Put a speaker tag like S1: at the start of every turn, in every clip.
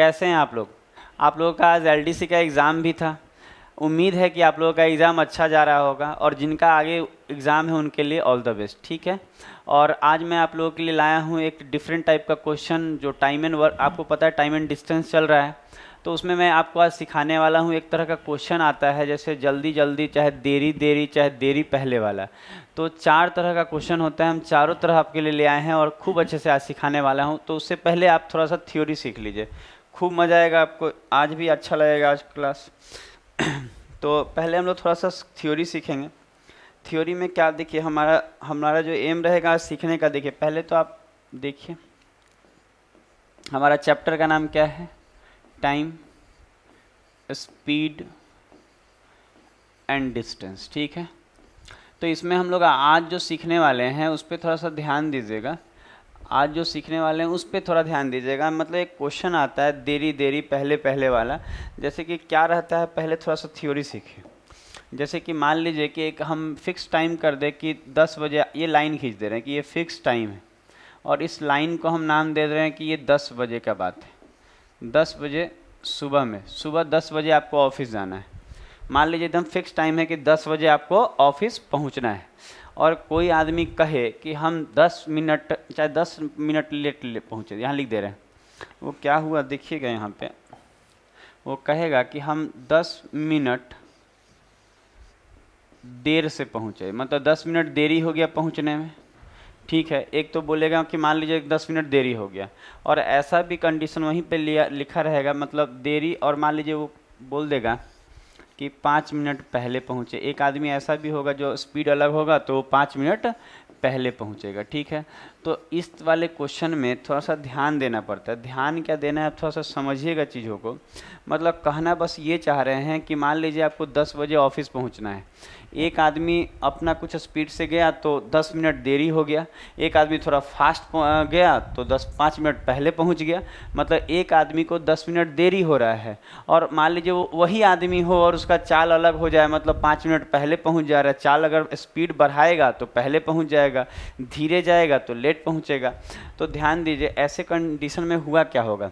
S1: कैसे हैं आप लोग आप लोगों का आज एलडीसी का एग्ज़ाम भी था उम्मीद है कि आप लोगों का एग्ज़ाम अच्छा जा रहा होगा और जिनका आगे एग्ज़ाम है उनके लिए ऑल द बेस्ट ठीक है और आज मैं आप लोगों के लिए लाया हूँ एक डिफरेंट टाइप का क्वेश्चन जो टाइम एंड वर्क आपको पता है टाइम एंड डिस्टेंस चल रहा है तो उसमें मैं आपको आज सिखाने वाला हूँ एक तरह का क्वेश्चन आता है जैसे जल्दी जल्दी चाहे देरी देरी चाहे देरी पहले वाला तो चार तरह का क्वेश्चन होता है हम चारों तरह आपके लिए ले आए हैं और खूब अच्छे से आज सिखाने वाला हूँ तो उससे पहले आप थोड़ा सा थ्योरी सीख लीजिए खूब मज़ा आएगा आपको आज भी अच्छा लगेगा आज क्लास तो पहले हम लोग थोड़ा सा थ्योरी सीखेंगे थ्योरी में क्या देखिए हमारा हमारा जो एम रहेगा सीखने का देखिए पहले तो आप देखिए हमारा चैप्टर का नाम क्या है टाइम स्पीड एंड डिस्टेंस ठीक है तो इसमें हम लोग आज जो सीखने वाले हैं उस पर थोड़ा सा ध्यान दीजिएगा आज जो सीखने वाले हैं उस पर थोड़ा ध्यान दीजिएगा मतलब एक क्वेश्चन आता है देरी देरी पहले पहले वाला जैसे कि क्या रहता है पहले थोड़ा सा थ्योरी सीखे जैसे कि मान लीजिए कि एक हम फिक्स टाइम कर दें कि 10 बजे ये लाइन खींच दे रहे हैं कि ये फिक्स टाइम है और इस लाइन को हम नाम दे रहे हैं कि ये 10 बजे का बात है 10 बजे सुबह में सुबह 10 बजे आपको ऑफिस जाना है मान लीजिए एकदम फिक्स टाइम है कि 10 बजे आपको ऑफिस पहुंचना है और कोई आदमी कहे कि हम 10 मिनट चाहे 10 मिनट लेट ले पहुँचे यहाँ लिख दे रहे हैं वो क्या हुआ देखिएगा यहाँ पे वो कहेगा कि हम 10 मिनट देर से पहुँचे मतलब 10 मिनट देरी हो गया पहुँचने में ठीक है एक तो बोलेगा कि मान लीजिए दस मिनट देरी हो गया और ऐसा भी कंडीशन वहीं पे लिया लिखा रहेगा मतलब देरी और मान लीजिए वो बोल देगा कि पाँच मिनट पहले पहुँचे एक आदमी ऐसा भी होगा जो स्पीड अलग होगा तो पाँच मिनट पहले पहुँचेगा ठीक है तो इस वाले क्वेश्चन में थोड़ा सा ध्यान देना पड़ता है ध्यान क्या देना है थोड़ा सा समझिएगा चीज़ों को मतलब कहना बस ये चाह रहे हैं कि मान लीजिए आपको दस बजे ऑफिस पहुँचना है एक आदमी अपना कुछ स्पीड से गया तो 10 मिनट देरी हो गया एक आदमी थोड़ा फास्ट गया तो 10 पाँच मिनट पहले पहुंच गया मतलब एक आदमी को 10 मिनट देरी हो रहा है और मान लीजिए वो वही आदमी हो और उसका चाल अलग हो जाए मतलब पाँच मिनट पहले पहुंच जा रहा है चाल अगर स्पीड बढ़ाएगा तो पहले पहुँच जाएगा धीरे जाएगा तो लेट पहुँचेगा तो ध्यान दीजिए ऐसे कंडीशन में हुआ क्या होगा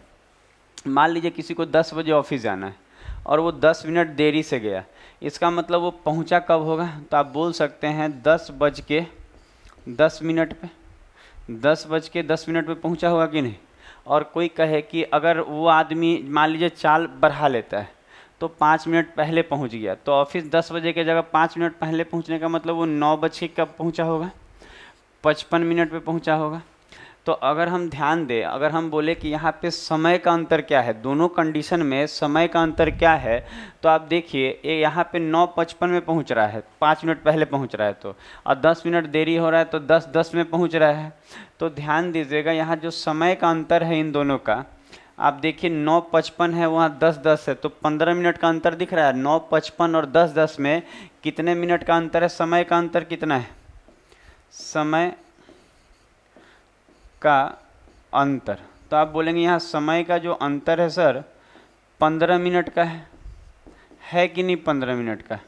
S1: मान लीजिए किसी को दस बजे ऑफिस जाना है और वो दस मिनट देरी से गया इसका मतलब वो पहुंचा कब होगा तो आप बोल सकते हैं दस बज के दस मिनट पे दस बज के दस मिनट पे पहुंचा होगा कि नहीं और कोई कहे कि अगर वो आदमी मान लीजिए चाल बढ़ा लेता है तो पाँच मिनट पहले पहुंच गया तो ऑफिस दस बजे के जगह पाँच मिनट पहले पहुंचने का मतलब वो नौ बज के कब पहुंचा होगा पचपन मिनट पे पहुंचा होगा तो अगर हम ध्यान दें अगर हम बोले कि यहाँ पे समय का अंतर क्या है दोनों कंडीशन में समय का अंतर क्या है तो आप देखिए ये यहाँ पे नौ पचपन में पहुँच रहा है पाँच मिनट पहले पहुँच रहा है तो और दस मिनट देरी हो रहा है तो दस दस में पहुँच रहा है तो ध्यान दीजिएगा यहाँ जो समय का अंतर है इन दोनों का आप देखिए नौ पचपन है वहाँ दस दस है तो पंद्रह मिनट का अंतर दिख रहा है नौ पचपन और दस दस में कितने मिनट का अंतर है समय का अंतर कितना है समय का अंतर तो आप बोलेंगे यहाँ समय का जो अंतर है सर पंद्रह मिनट का है है कि नहीं पंद्रह मिनट का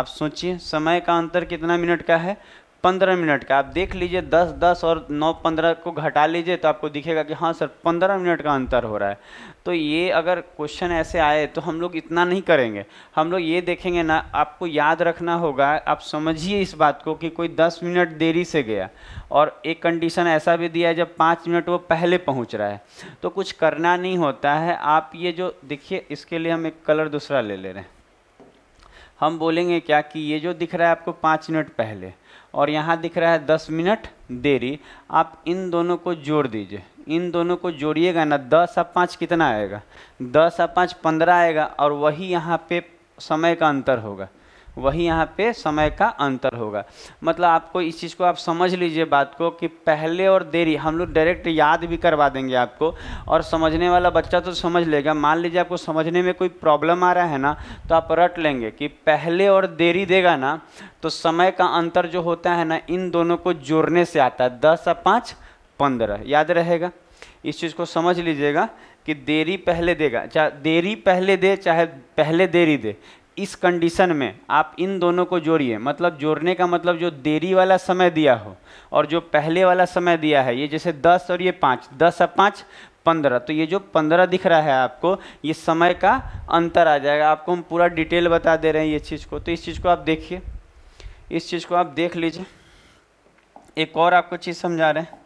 S1: आप सोचिए समय का अंतर कितना मिनट का है पंद्रह मिनट का आप देख लीजिए दस दस और नौ पंद्रह को घटा लीजिए तो आपको दिखेगा कि हाँ सर पंद्रह मिनट का अंतर हो रहा है तो ये अगर क्वेश्चन ऐसे आए तो हम लोग इतना नहीं करेंगे हम लोग ये देखेंगे ना आपको याद रखना होगा आप समझिए इस बात को कि कोई दस मिनट देरी से गया और एक कंडीशन ऐसा भी दिया है जब पाँच मिनट वो पहले पहुँच रहा है तो कुछ करना नहीं होता है आप ये जो देखिए इसके लिए हम एक कलर दूसरा ले ले रहे हैं हम बोलेंगे क्या कि ये जो दिख रहा है आपको पाँच मिनट पहले और यहाँ दिख रहा है दस मिनट देरी आप इन दोनों को जोड़ दीजिए इन दोनों को जोड़िएगा ना दस और पाँच कितना आएगा दस और पाँच पंद्रह आएगा और वही यहाँ पे समय का अंतर होगा वही यहाँ पे समय का अंतर होगा मतलब आपको इस चीज़ को आप समझ लीजिए बात को कि पहले और देरी हम लोग डायरेक्ट याद भी करवा देंगे आपको और समझने वाला बच्चा तो समझ लेगा मान लीजिए आपको समझने में कोई प्रॉब्लम आ रहा है ना तो आप रट लेंगे कि पहले और देरी देगा ना तो समय का अंतर जो होता है ना इन दोनों को जोड़ने से आता है दस और पाँच पंद्रह याद रहेगा इस चीज़ को समझ लीजिएगा कि देरी पहले देगा चाहे देरी पहले दे चाहे पहले देरी दे इस कंडीशन में आप इन दोनों को जोड़िए मतलब जोड़ने का मतलब जो देरी वाला समय दिया हो और जो पहले वाला समय दिया है ये जैसे दस और ये पाँच दस और पाँच पंद्रह तो ये जो पंद्रह दिख रहा है आपको ये समय का अंतर आ जाएगा आपको हम पूरा डिटेल बता दे रहे हैं ये चीज़ को तो इस चीज़ को आप देखिए इस चीज़ को आप देख लीजिए एक और आपको चीज़ समझा रहे हैं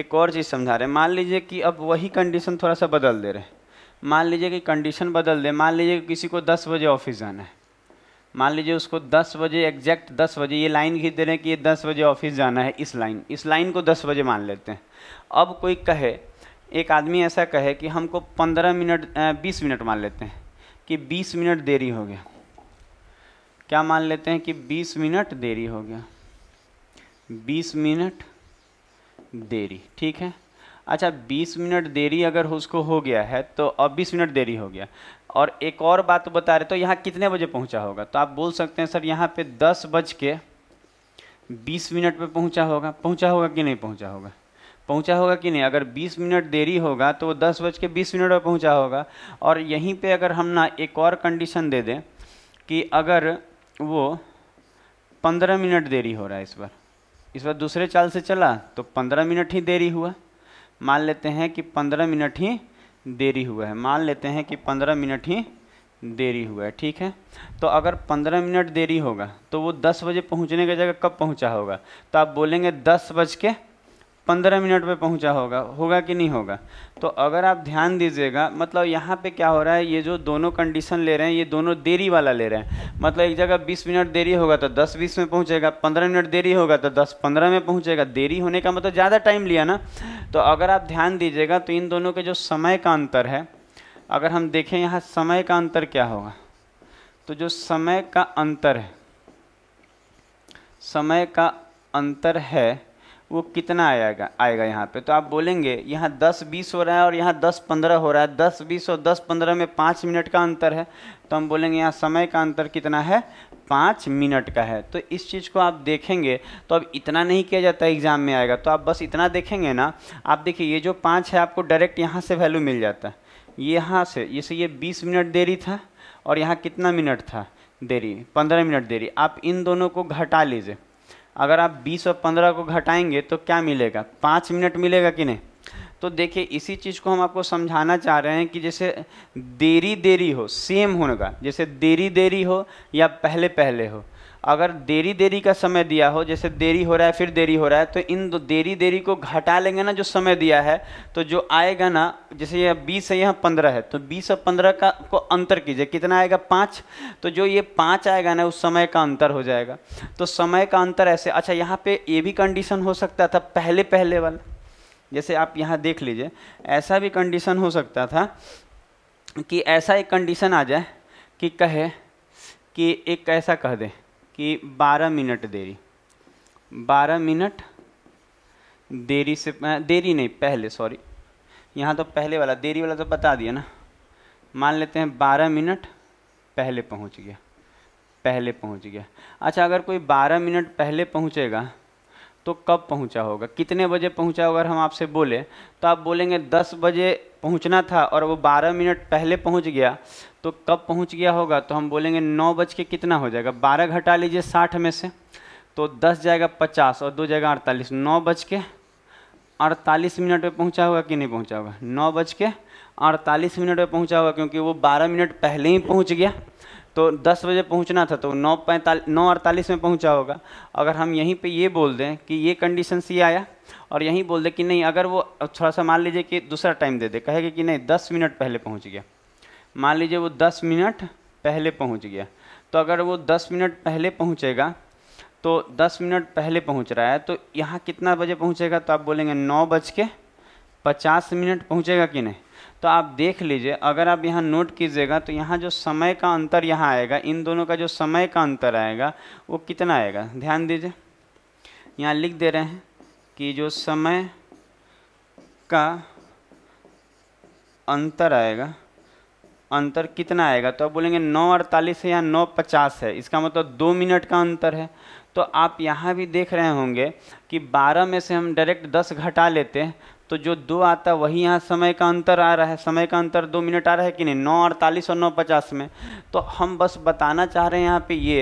S1: एक और चीज़ समझा रहे हैं मान लीजिए कि अब वही कंडीशन थोड़ा सा बदल दे रहे हैं मान लीजिए कि कंडीशन बदल दे मान लीजिए कि किसी को दस बजे ऑफिस जाना है मान लीजिए उसको दस बजे एग्जैक्ट दस बजे ये लाइन खींच दे रहे हैं कि ये दस बजे ऑफिस जाना है इस लाइन इस लाइन को दस बजे मान लेते हैं अब कोई कहे एक आदमी ऐसा कहे कि हमको पंद्रह मिनट बीस मिनट मान लेते हैं कि बीस मिनट देरी हो गया क्या मान लेते हैं कि बीस मिनट देरी हो गया बीस मिनट देरी ठीक है अच्छा 20 मिनट देरी अगर उसको हो गया है तो अब बीस मिनट देरी हो गया और एक और बात तो बता रहे तो यहाँ कितने बजे पहुँचा होगा तो आप बोल सकते हैं सर यहाँ पे दस बज के बीस मिनट पर पहुँचा होगा पहुँचा होगा कि नहीं पहुँचा होगा पहुंचा होगा कि नहीं अगर 20 मिनट देरी होगा तो वो दस बज के बीस मिनट पर पहुंचा होगा और यहीं पे अगर हम ना एक और कंडीशन दे दें कि अगर वो 15 मिनट देरी हो रहा है इस बार इस बार दूसरे चाल से चला तो 15 मिनट ही देरी हुआ मान लेते हैं कि पंद्रह मिनट ही देरी हुआ है मान लेते हैं कि पंद्रह मिनट ही देरी हुआ है ठीक है तो अगर पंद्रह मिनट देरी होगा तो वो दस बजे पहुंचने की जगह कब पहुंचा होगा तो आप बोलेंगे दस बज के पंद्रह मिनट पे पहुंचा होगा होगा कि नहीं होगा तो अगर आप ध्यान दीजिएगा मतलब यहाँ पे क्या हो रहा है ये जो दोनों कंडीशन ले रहे हैं ये दोनों देरी वाला ले रहे हैं मतलब एक जगह बीस मिनट देरी होगा तो दस बीस में पहुँचेगा पंद्रह मिनट देरी होगा तो दस पंद्रह में पहुँचेगा देरी होने का मतलब ज़्यादा टाइम लिया ना तो अगर आप ध्यान दीजिएगा तो इन दोनों के जो समय का अंतर है अगर हम देखें यहाँ समय का अंतर क्या होगा तो जो समय का अंतर है समय का अंतर है वो कितना आएगा आएगा यहाँ पे तो आप बोलेंगे यहाँ दस बीस हो रहा है और यहाँ दस पंद्रह हो रहा है दस बीस और दस पंद्रह में पाँच मिनट का अंतर है तो हम बोलेंगे यहाँ समय का अंतर कितना है पाँच मिनट का है तो इस चीज़ को आप देखेंगे तो अब इतना नहीं किया जाता एग्ज़ाम में आएगा तो आप बस इतना देखेंगे ना आप देखिए ये जो पाँच है आपको डायरेक्ट यहाँ से वैल्यू मिल जाता है यहाँ से जैसे ये बीस मिनट देरी था और यहाँ कितना मिनट था देरी पंद्रह मिनट देरी आप इन दोनों को घटा लीजिए अगर आप 20 और 15 को घटाएंगे तो क्या मिलेगा पाँच मिनट मिलेगा कि नहीं तो देखिए इसी चीज़ को हम आपको समझाना चाह रहे हैं कि जैसे देरी देरी हो सेम होने का जैसे देरी देरी हो या पहले पहले हो अगर देरी देरी का समय दिया हो जैसे देरी हो रहा है फिर देरी हो रहा है तो इन दो देरी देरी को घटा लेंगे ना जो समय दिया है तो जो आएगा ना जैसे यह बीस है यहाँ पंद्रह है तो बीस और पंद्रह का को अंतर कीजिए कितना आएगा पाँच तो जो ये पाँच आएगा ना उस समय का अंतर हो जाएगा तो समय का अंतर ऐसे अच्छा यहाँ पर ये भी कंडीशन हो सकता था पहले पहले वाला जैसे आप यहाँ देख लीजिए ऐसा भी कंडीशन हो सकता था कि ऐसा एक कंडीशन आ जाए कि कहे कि एक ऐसा कह दें कि 12 मिनट देरी 12 मिनट देरी से देरी नहीं पहले सॉरी यहाँ तो पहले वाला देरी वाला तो बता दिया ना मान लेते हैं 12 मिनट पहले पहुँच गया पहले पहुँच गया अच्छा अगर कोई 12 मिनट पहले पहुँचेगा तो कब पहुंचा होगा कितने बजे पहुंचा होगा अगर हम आपसे बोले तो आप बोलेंगे दस बजे पहुंचना था और वो बारह मिनट पहले पहुंच गया तो कब पहुंच गया होगा तो हम बोलेंगे नौ बज के कितना हो जाएगा बारह घटा लीजिए साठ में से तो दस जाएगा पचास और दो जाएगा अड़तालीस नौ बज के अड़तालीस मिनट पर पहुँचा होगा कि नहीं पहुँचा होगा नौ बज के अड़तालीस मिनट पर पहुँचा होगा क्योंकि वो बारह मिनट पहले ही पहुँच गया तो 10 बजे पहुंचना था तो नौ पैंतालीस नौ अड़तालीस में पहुंचा होगा अगर हम यहीं पे ये बोल दें कि ये कंडीशन सी आया और यहीं बोल दें कि नहीं अगर वो थोड़ा सा मान लीजिए कि दूसरा टाइम दे दे कहेगा कि नहीं दस मिनट पहले पहुँच गया मान लीजिए वो दस मिनट पहले पहुँच गया तो अगर वो दस मिनट पहले पहुँचेगा तो दस मिनट पहले पहुँच रहा है तो यहाँ कितना बजे पहुँचेगा तो आप बोलेंगे नौ बज के पचास मिनट पहुँचेगा कि नहीं तो आप देख लीजिए अगर आप यहाँ नोट कीजिएगा तो यहाँ जो समय का अंतर यहाँ आएगा इन दोनों का जो समय का अंतर आएगा वो कितना आएगा ध्यान दीजिए यहाँ लिख दे रहे हैं कि जो समय का अंतर आएगा अंतर कितना आएगा तो आप बोलेंगे नौ अड़तालीस है या नौ पचास है इसका मतलब दो मिनट का अंतर है तो आप यहाँ भी देख रहे होंगे कि बारह में से हम डायरेक्ट दस घटा लेते हैं तो जो दो आता है वही यहाँ समय का अंतर आ रहा है समय का अंतर दो मिनट आ रहा है कि नहीं नौ अड़तालीस और नौ पचास में तो हम बस बताना चाह रहे हैं यहाँ पे ये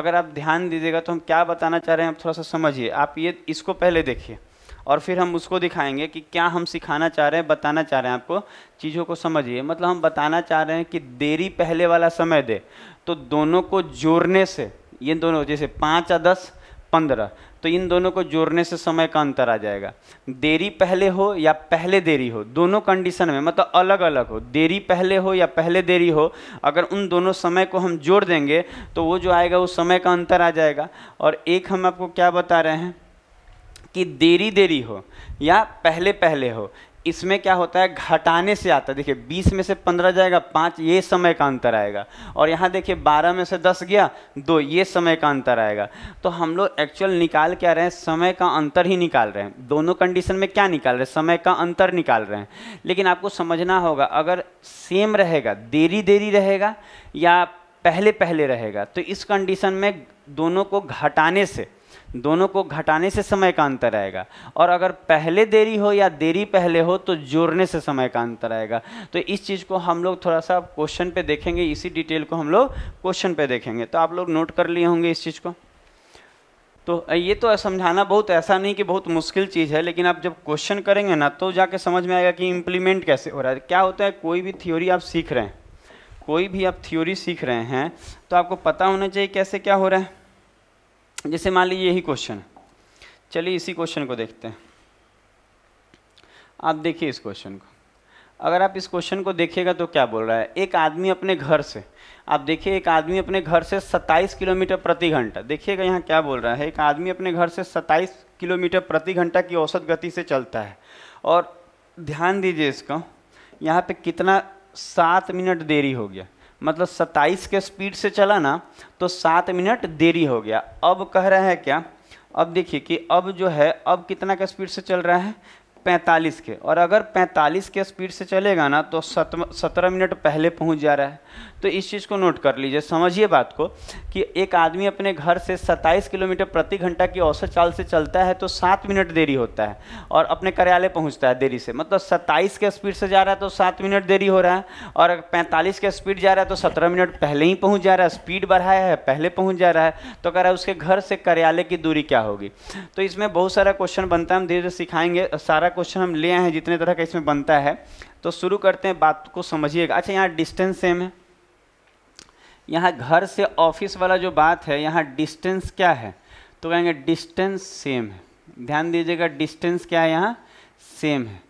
S1: अगर आप ध्यान दीजिएगा तो हम क्या बताना चाह रहे हैं आप थोड़ा सा समझिए आप ये इसको पहले देखिए और फिर हम उसको दिखाएंगे कि क्या हम सिखाना चाह रहे हैं बताना चाह रहे हैं आपको चीज़ों को समझिए मतलब हम बताना चाह रहे हैं कि देरी पहले वाला समय दे तो दोनों को जोड़ने से ये दोनों जैसे पाँच या दस पंद्रह तो इन दोनों को जोड़ने से समय का अंतर आ जाएगा देरी पहले हो या पहले देरी हो दोनों कंडीशन में मतलब अलग अलग हो देरी पहले हो या पहले देरी हो अगर उन दोनों समय को हम जोड़ देंगे तो वो जो आएगा वो समय का अंतर आ जाएगा और एक हम आपको क्या बता रहे हैं कि देरी देरी हो या पहले पहले हो इसमें क्या होता है घटाने से आता है देखिए बीस में से पंद्रह जाएगा पाँच ये समय का अंतर आएगा और यहाँ देखिए बारह में से दस गया दो ये समय का अंतर आएगा तो हम लोग एक्चुअल निकाल क्या रहे हैं समय का अंतर ही निकाल रहे हैं दोनों कंडीशन में क्या निकाल रहे हैं समय का अंतर निकाल रहे हैं लेकिन आपको समझना होगा अगर सेम रहेगा देरी देरी रहेगा या पहले पहले रहेगा तो इस कंडीशन में दोनों को घटाने से दोनों को घटाने से समय का अंतर आएगा और अगर पहले देरी हो या देरी पहले हो तो जोड़ने से समय का अंतर आएगा तो इस चीज़ को हम लोग थोड़ा सा क्वेश्चन पे देखेंगे इसी डिटेल को हम लोग क्वेश्चन पे देखेंगे तो आप लोग नोट कर लिए होंगे इस चीज़ को तो ये तो समझाना बहुत ऐसा नहीं कि बहुत मुश्किल चीज़ है लेकिन आप जब क्वेश्चन करेंगे ना तो जाके समझ में आएगा कि इम्प्लीमेंट कैसे हो रहा है क्या होता है कोई भी थ्योरी आप सीख रहे हैं कोई भी आप थ्योरी सीख रहे हैं तो आपको पता होना चाहिए कैसे क्या हो रहा है जैसे मान लीजिए यही क्वेश्चन है चलिए इसी क्वेश्चन को देखते हैं आप देखिए इस क्वेश्चन को अगर आप इस क्वेश्चन को देखिएगा तो क्या बोल रहा है एक आदमी अपने घर से आप देखिए एक आदमी अपने घर से 27 किलोमीटर प्रति घंटा देखिएगा यहाँ क्या बोल रहा है एक आदमी अपने घर से 27 किलोमीटर प्रति घंटा की औसत गति से चलता है और ध्यान दीजिए इसका यहाँ पे कितना सात मिनट देरी हो गया मतलब 27 के स्पीड से चला ना तो सात मिनट देरी हो गया अब कह रहा है क्या अब देखिए कि अब जो है अब कितना का स्पीड से चल रहा है 45 के और अगर 45 के स्पीड से चलेगा ना तो सत्रह मिनट पहले पहुंच जा रहा है तो इस चीज़ को नोट कर लीजिए समझिए बात को कि एक आदमी अपने घर से 27 किलोमीटर प्रति घंटा की औसत चाल से चलता है तो सात मिनट देरी होता है और अपने कार्यालय पहुंचता है देरी से मतलब 27 के स्पीड से जा रहा है तो सात मिनट देरी हो रहा है और पैंतालीस के स्पीड जा रहा है तो सत्रह मिनट पहले ही पहुँच जा रहा है स्पीड बढ़ाया है पहले पहुँच जा रहा है तो कह रहा है उसके घर से कार्यालय की दूरी क्या होगी तो इसमें बहुत सारा क्वेश्चन बनता है हम धीरे धीरे सिखाएंगे सारा क्वेश्चन हम ले आए हैं जितने तरह का इसमें बनता है तो शुरू करते हैं बात को समझिएगा अच्छा यहाँ डिस्टेंस सेम है यहाँ घर से ऑफिस वाला जो बात है यहाँ डिस्टेंस क्या है तो कहेंगे डिस्टेंस सेम है ध्यान दीजिएगा डिस्टेंस क्या है यहाँ सेम है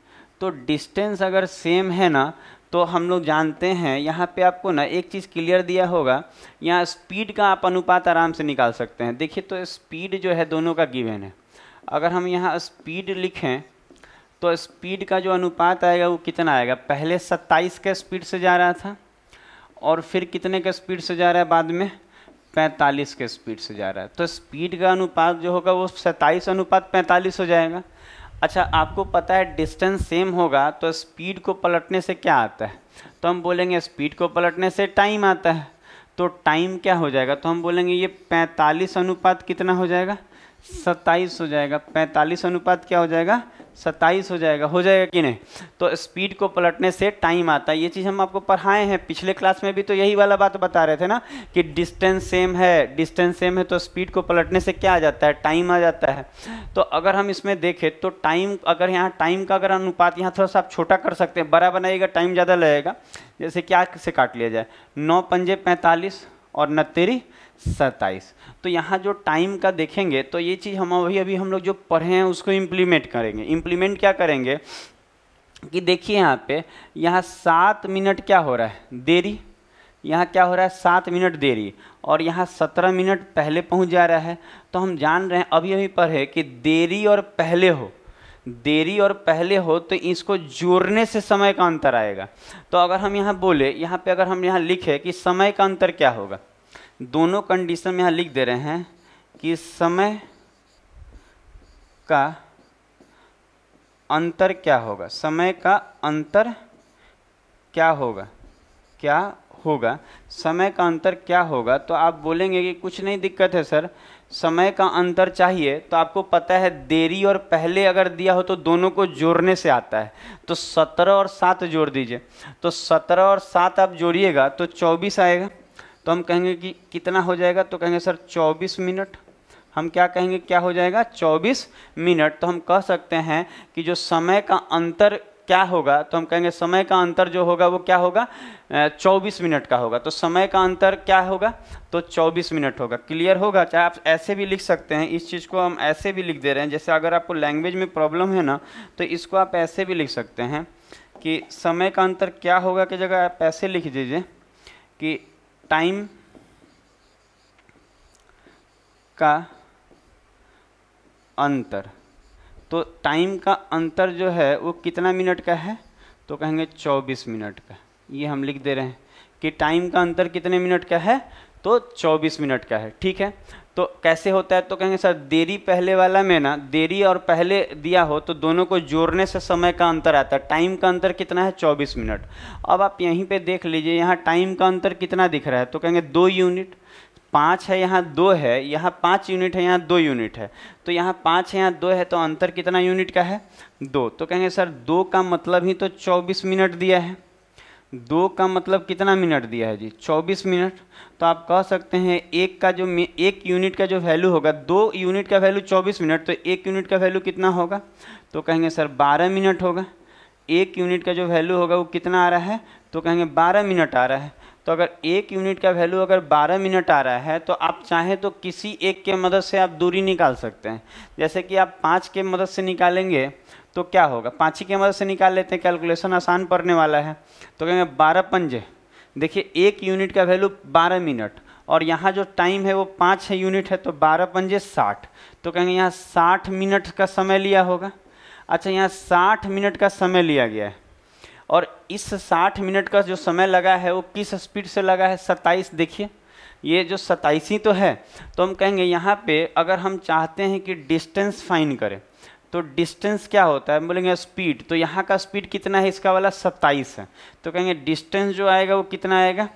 S1: तो डिस्टेंस अगर सेम है ना तो हम लोग जानते हैं यहाँ पे आपको ना एक चीज़ क्लियर दिया होगा यहाँ स्पीड का आप अनुपात आराम से निकाल सकते हैं देखिए तो स्पीड जो है दोनों का गिवन है अगर हम यहाँ स्पीड लिखें तो स्पीड का जो अनुपात आएगा वो कितना आएगा पहले 27 के स्पीड से जा रहा था और फिर कितने के स्पीड से जा रहा है बाद में 45 के स्पीड से जा रहा है तो स्पीड का अनुपात जो होगा वो सत्ताईस अनुपात 45 हो जाएगा अच्छा आपको पता है डिस्टेंस सेम होगा तो स्पीड को पलटने से क्या आता है तो हम बोलेंगे स्पीड को पलटने से टाइम आता है तो टाइम क्या हो जाएगा तो हम बोलेंगे ये 45 अनुपात कितना हो जाएगा 27 हो जाएगा 45 अनुपात क्या हो जाएगा सत्ताईस हो जाएगा हो जाएगा कि नहीं तो स्पीड को पलटने से टाइम आता है ये चीज़ हम आपको पढ़ाए हैं पिछले क्लास में भी तो यही वाला बात बता रहे थे ना कि डिस्टेंस सेम है डिस्टेंस सेम है तो स्पीड को पलटने से क्या आ जाता है टाइम आ जाता है तो अगर हम इसमें देखें तो टाइम अगर यहाँ टाइम का अगर अनुपात यहाँ थोड़ा सा आप छोटा कर सकते हैं बड़ा बनाइएगा टाइम ज़्यादा लगेगा जैसे क्या से काट लिया जाए नौ पंजे पैंतालीस और न तेरी सत्ताईस तो यहाँ जो टाइम का देखेंगे तो ये चीज़ हम अभी अभी हम लोग जो पढ़े हैं उसको इम्प्लीमेंट करेंगे इम्प्लीमेंट क्या करेंगे कि देखिए यहाँ पे यहाँ सात मिनट क्या हो रहा है देरी यहाँ क्या हो रहा है सात मिनट देरी और यहाँ सत्रह मिनट पहले पहुँच जा रहा है तो हम जान रहे हैं अभी अभी पढ़े कि देरी और पहले हो देरी और पहले हो तो इसको जोड़ने से समय का अंतर आएगा तो अगर हम यहाँ बोले यहाँ पे अगर हम यहाँ लिखे कि समय का अंतर क्या होगा दोनों कंडीशन में यहाँ लिख दे रहे हैं कि समय का अंतर क्या होगा समय का अंतर क्या होगा क्या होगा समय का अंतर क्या होगा तो आप बोलेंगे कि कुछ नहीं दिक्कत है सर समय का अंतर चाहिए तो आपको पता है देरी और पहले अगर दिया हो तो दोनों को जोड़ने से आता है तो सत्रह और सात जोड़ दीजिए तो सत्रह और सात आप जोड़िएगा तो चौबीस आएगा तो हम कहेंगे कि कितना हो जाएगा तो कहेंगे सर चौबीस मिनट हम क्या कहेंगे क्या हो जाएगा 24 मिनट तो हम कह सकते हैं कि जो समय का अंतर क्या होगा तो हम कहेंगे समय का अंतर जो होगा वो क्या होगा चौबीस मिनट का होगा तो समय का अंतर क्या होगा तो चौबीस मिनट होगा क्लियर होगा चाहे आप ऐसे भी लिख सकते हैं इस चीज़ को हम ऐसे भी लिख दे रहे हैं जैसे अगर आपको लैंग्वेज में प्रॉब्लम है ना तो इसको आप ऐसे भी लिख सकते हैं कि समय का अंतर क्या होगा कि जगह आप ऐसे लिख दीजिए कि टाइम का अंतर तो टाइम का अंतर जो है वो कितना मिनट का है तो कहेंगे 24 मिनट का ये हम लिख दे रहे हैं कि टाइम का अंतर कितने मिनट का है तो 24 मिनट का है ठीक है तो कैसे होता है तो कहेंगे सर देरी पहले वाला में ना देरी और पहले दिया हो तो दोनों को जोड़ने से समय का अंतर आता है टाइम का अंतर कितना है 24 मिनट अब आप यहीं पे देख लीजिए यहाँ टाइम का अंतर कितना दिख रहा है तो कहेंगे दो यूनिट पाँच है यहाँ दो है यहाँ पाँच यूनिट है यहाँ दो यूनिट है तो यहाँ पाँच है यहाँ दो है तो अंतर कितना यूनिट का है दो तो कहेंगे सर दो का मतलब ही तो चौबीस मिनट दिया है दो का मतलब कितना मिनट दिया है जी चौबीस मिनट तो आप कह सकते हैं एक का जो एक यूनिट का जो वैल्यू होगा दो यूनिट का वैल्यू चौबीस मिनट तो एक यूनिट का वैल्यू कितना होगा तो कहेंगे सर बारह मिनट होगा एक यूनिट का जो वैल्यू होगा वो कितना आ रहा है तो कहेंगे बारह मिनट आ रहा है तो अगर एक यूनिट का वैल्यू अगर 12 मिनट आ रहा है तो आप चाहें तो किसी एक के मदद से आप दूरी निकाल सकते हैं जैसे कि आप पाँच के मदद से निकालेंगे तो क्या होगा पाँच ही के मदद से निकाल लेते हैं कैलकुलेशन आसान पड़ने वाला है तो कहेंगे बारह पंजे देखिए एक यूनिट का वैल्यू बारह मिनट और यहाँ जो टाइम है वो पाँच है यूनिट है तो बारह पंजे साठ तो कहेंगे यहाँ साठ मिनट का समय लिया होगा अच्छा यहाँ साठ मिनट का समय लिया गया है और इस 60 मिनट का जो समय लगा है वो किस स्पीड से लगा है 27 देखिए ये जो ही तो है तो हम कहेंगे यहाँ पे अगर हम चाहते हैं कि डिस्टेंस फाइन करें तो डिस्टेंस क्या होता है बोलेंगे स्पीड तो यहाँ का स्पीड कितना है इसका वाला सत्ताईस है तो कहेंगे डिस्टेंस जो आएगा वो कितना आएगा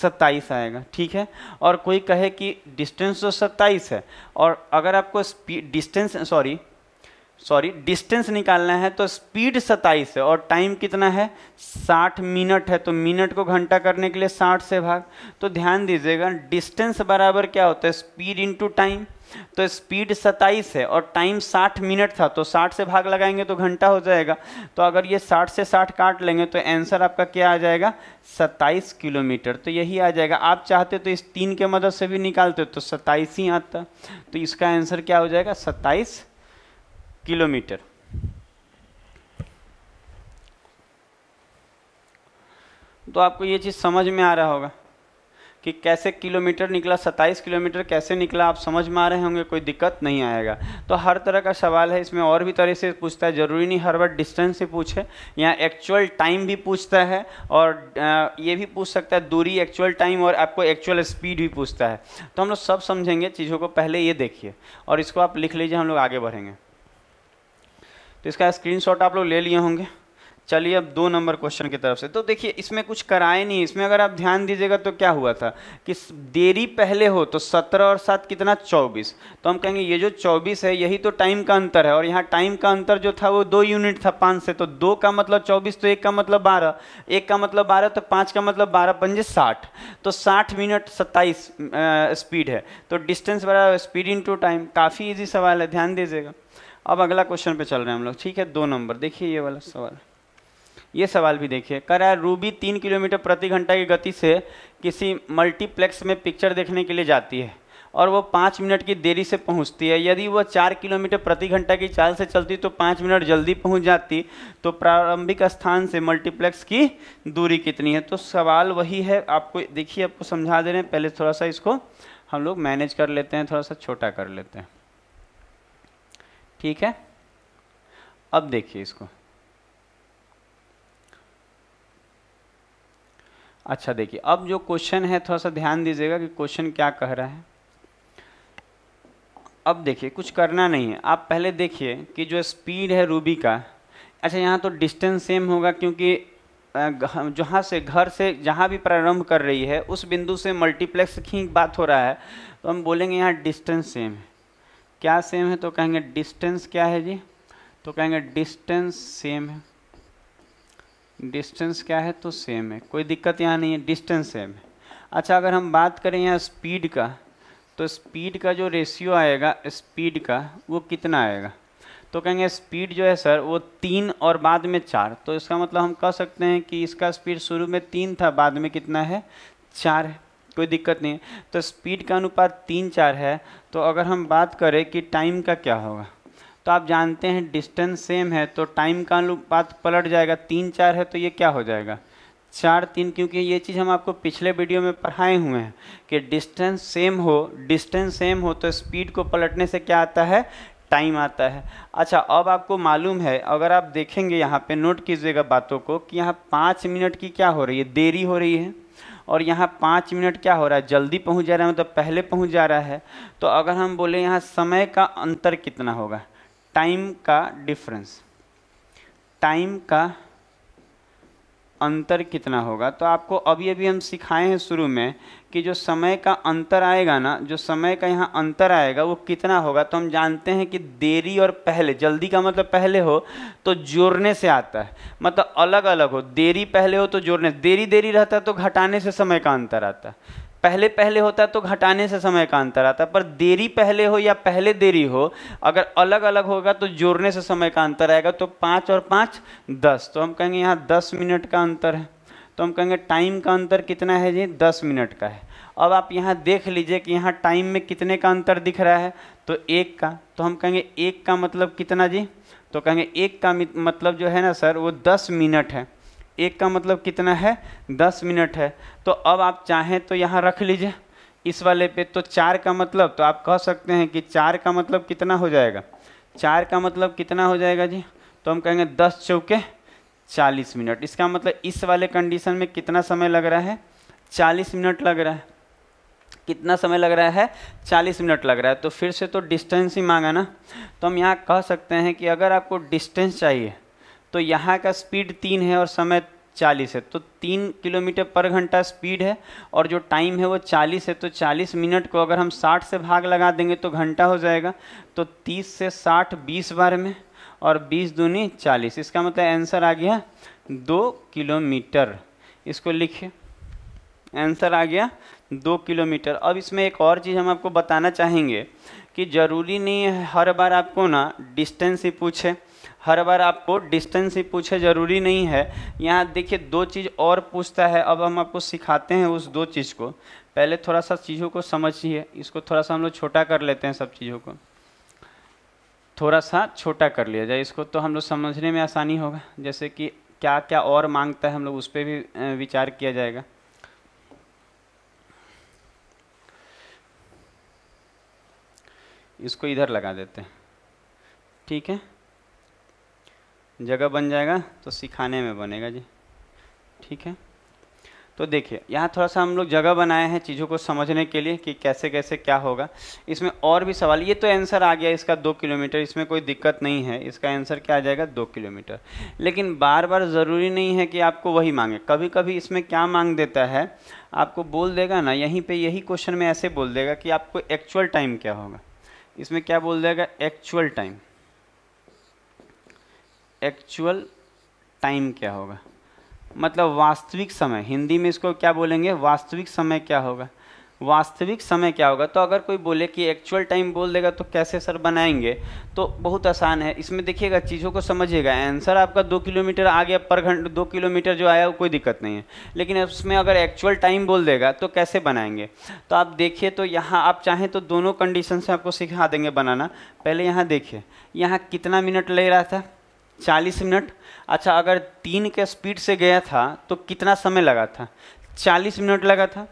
S1: सत्ताईस आएगा ठीक है और कोई कहे कि डिस्टेंस तो सत्ताईस है और अगर आपको speed distance sorry sorry distance निकालना है तो स्पीड सत्ताईस है और टाइम कितना है साठ मिनट है तो मिनट को घंटा करने के लिए साठ से भाग तो ध्यान दीजिएगा डिस्टेंस बराबर क्या होता है स्पीड इंटू टाइम तो स्पीड 27 है और टाइम 60 मिनट था तो 60 से भाग लगाएंगे तो घंटा हो जाएगा तो अगर ये 60 से 60 काट लेंगे तो आंसर आपका क्या आ जाएगा 27 किलोमीटर तो यही आ जाएगा आप चाहते तो इस तीन के मदद से भी निकालते तो 27 ही आता तो इसका आंसर क्या हो जाएगा 27 किलोमीटर तो आपको ये चीज़ समझ में आ रहा होगा कि कैसे किलोमीटर निकला 27 किलोमीटर कैसे निकला आप समझ में आ रहे होंगे कोई दिक्कत नहीं आएगा तो हर तरह का सवाल है इसमें और भी तरह से पूछता है ज़रूरी नहीं हर बार डिस्टेंस से पूछे यहाँ एक्चुअल टाइम भी पूछता है और ये भी पूछ सकता है दूरी एक्चुअल टाइम और आपको एक्चुअल स्पीड भी पूछता है तो हम लोग सब समझेंगे चीज़ों को पहले ये देखिए और इसको आप लिख लीजिए हम लोग आगे बढ़ेंगे तो इसका स्क्रीनशॉट आप लोग ले लिए होंगे चलिए अब दो नंबर क्वेश्चन की तरफ से तो देखिए इसमें कुछ कराए नहीं इसमें अगर आप ध्यान दीजिएगा तो क्या हुआ था कि देरी पहले हो तो सत्रह और सात कितना चौबीस तो हम कहेंगे ये जो चौबीस है यही तो टाइम का अंतर है और यहाँ टाइम का अंतर जो था वो दो यूनिट था पाँच से तो दो का मतलब चौबीस तो एक का मतलब बारह एक का मतलब बारह तो पाँच का मतलब बारह पंजे साठ तो साठ मिनट सत्ताईस स्पीड है तो डिस्टेंस बराबर स्पीड टू टाइम काफ़ी ईजी सवाल है ध्यान दीजिएगा अब अगला क्वेश्चन पे चल रहे हैं हम लोग ठीक है दो नंबर देखिए ये वाला सवाल ये सवाल भी देखिए कह रहा है रूबी तीन किलोमीटर प्रति घंटा की गति से किसी मल्टीप्लेक्स में पिक्चर देखने के लिए जाती है और वो पाँच मिनट की देरी से पहुंचती है यदि वो चार किलोमीटर प्रति घंटा की चाल से चलती तो पाँच मिनट जल्दी पहुंच जाती तो प्रारंभिक स्थान से मल्टीप्लेक्स की दूरी कितनी है तो सवाल वही है आपको देखिए आपको समझा दे रहे हैं पहले थोड़ा सा इसको हम लोग मैनेज कर लेते हैं थोड़ा सा छोटा कर लेते हैं ठीक है अब देखिए इसको अच्छा देखिए अब जो क्वेश्चन है थोड़ा सा ध्यान दीजिएगा कि क्वेश्चन क्या कह रहा है अब देखिए कुछ करना नहीं है आप पहले देखिए कि जो स्पीड है रूबी का अच्छा यहाँ तो डिस्टेंस सेम होगा क्योंकि जहाँ से घर से जहाँ भी प्रारंभ कर रही है उस बिंदु से मल्टीप्लेक्स की बात हो रहा है तो हम बोलेंगे यहाँ डिस्टेंस सेम है क्या सेम है तो कहेंगे डिस्टेंस क्या है जी तो कहेंगे डिस्टेंस सेम है डिस्टेंस क्या है तो सेम है कोई दिक्कत यहाँ नहीं है डिस्टेंस सेम है अच्छा अगर हम बात करें यहाँ स्पीड का तो स्पीड का जो रेशियो आएगा स्पीड का वो कितना आएगा तो कहेंगे स्पीड जो है सर वो तीन और बाद में चार तो इसका मतलब हम कह सकते हैं कि इसका स्पीड शुरू में तीन था बाद में कितना है चार है कोई दिक्कत नहीं तो स्पीड का अनुपात तीन चार है तो अगर हम बात करें कि टाइम का क्या होगा तो आप जानते हैं डिस्टेंस सेम है तो टाइम का अनुपात पलट जाएगा तीन चार है तो ये क्या हो जाएगा चार तीन क्योंकि ये चीज़ हम आपको पिछले वीडियो में पढ़ाए हुए हैं कि डिस्टेंस सेम हो डिस्टेंस सेम हो तो स्पीड को पलटने से क्या आता है टाइम आता है अच्छा अब आपको मालूम है अगर आप देखेंगे यहाँ पे नोट कीजिएगा बातों को कि यहाँ पाँच मिनट की क्या हो रही है देरी हो रही है और यहाँ पाँच मिनट क्या हो रहा है जल्दी पहुँच जा रहा है मतलब तो पहले पहुँच जा रहा है तो अगर हम बोले यहाँ समय का अंतर कितना होगा टाइम का डिफरेंस टाइम का अंतर कितना होगा तो आपको अभी अभी हम सिखाए हैं शुरू में कि जो समय का अंतर आएगा ना जो समय का यहाँ अंतर आएगा वो कितना होगा तो हम जानते हैं कि देरी और पहले जल्दी का मतलब पहले हो तो जोड़ने से आता है मतलब अलग अलग हो देरी पहले हो तो जोड़ने देरी देरी रहता है तो घटाने से समय का अंतर आता है पहले पहले होता है तो घटाने से समय का अंतर आता है पर देरी पहले हो या पहले देरी हो अगर अलग अलग होगा तो जोड़ने से समय का अंतर आएगा तो पाँच और पाँच दस तो हम कहेंगे यहाँ दस मिनट का अंतर है तो हम कहेंगे टाइम का अंतर कितना है जी दस मिनट का है अब आप यहाँ देख लीजिए कि यहाँ टाइम में कितने का अंतर दिख रहा है तो एक का तो हम कहेंगे एक का मतलब कितना जी तो कहेंगे एक का मतलब जो है ना सर वो दस मिनट है एक का मतलब कितना है दस मिनट है तो अब आप चाहें तो यहाँ रख लीजिए इस वाले पे तो चार का मतलब तो आप कह सकते हैं कि चार का मतलब कितना हो जाएगा चार का मतलब कितना हो जाएगा जी तो हम कहेंगे दस चौके चालीस मिनट इसका मतलब इस वाले कंडीशन में कितना समय लग रहा है चालीस मिनट लग रहा है कितना समय लग रहा है चालीस मिनट लग रहा है तो फिर से तो डिस्टेंस ही मांगा ना तो हम यहाँ कह सकते हैं कि अगर आपको डिस्टेंस चाहिए तो यहाँ का स्पीड तीन है और समय चालीस है तो तीन किलोमीटर पर घंटा स्पीड है और जो टाइम है वो चालीस है तो चालीस मिनट को अगर हम साठ से भाग लगा देंगे तो घंटा हो जाएगा तो तीस से साठ बीस बार में और बीस दूनी चालीस इसका मतलब आंसर आ गया दो किलोमीटर इसको लिखिए आंसर आ गया दो किलोमीटर अब इसमें एक और चीज़ हम आपको बताना चाहेंगे कि ज़रूरी नहीं है हर बार आपको ना डिस्टेंस ही पूछे हर बार आपको डिस्टेंस ही पूछे ज़रूरी नहीं है यहाँ देखिए दो चीज़ और पूछता है अब हम आपको सिखाते हैं उस दो चीज़ को पहले थोड़ा सा चीज़ों को समझिए इसको थोड़ा सा हम लोग छोटा कर लेते हैं सब चीज़ों को थोड़ा सा छोटा कर लिया जाए इसको तो हम लोग समझने में आसानी होगा जैसे कि क्या क्या और मांगता है हम लोग उस पर भी विचार किया जाएगा इसको इधर लगा देते हैं ठीक है जगह बन जाएगा तो सिखाने में बनेगा जी ठीक है तो देखिए यहाँ थोड़ा सा हम लोग जगह बनाए हैं चीज़ों को समझने के लिए कि कैसे कैसे क्या होगा इसमें और भी सवाल ये तो आंसर आ गया इसका दो किलोमीटर इसमें कोई दिक्कत नहीं है इसका आंसर क्या आ जाएगा दो किलोमीटर लेकिन बार बार ज़रूरी नहीं है कि आपको वही मांगे कभी कभी इसमें क्या मांग देता है आपको बोल देगा ना यहीं पर यही क्वेश्चन में ऐसे बोल देगा कि आपको एक्चुअल टाइम क्या होगा इसमें क्या बोल देगा एक्चुअल टाइम एक्चुअल टाइम क्या होगा मतलब वास्तविक समय हिंदी में इसको क्या बोलेंगे वास्तविक समय क्या होगा वास्तविक समय क्या होगा तो अगर कोई बोले कि एक्चुअल टाइम बोल देगा तो कैसे सर बनाएंगे तो बहुत आसान है इसमें देखिएगा चीज़ों को समझिएगा आंसर आपका दो किलोमीटर आ गया पर घंटे दो किलोमीटर जो आया वो कोई दिक्कत नहीं है लेकिन उसमें अगर एक्चुअल टाइम बोल देगा तो कैसे बनाएंगे तो आप देखिए तो यहाँ आप चाहें तो दोनों कंडीशन से आपको सिखा देंगे बनाना पहले यहाँ देखिए यहाँ कितना मिनट ले रहा था 40 मिनट अच्छा अगर तीन के स्पीड से गया था तो कितना समय लगा था 40 मिनट लगा था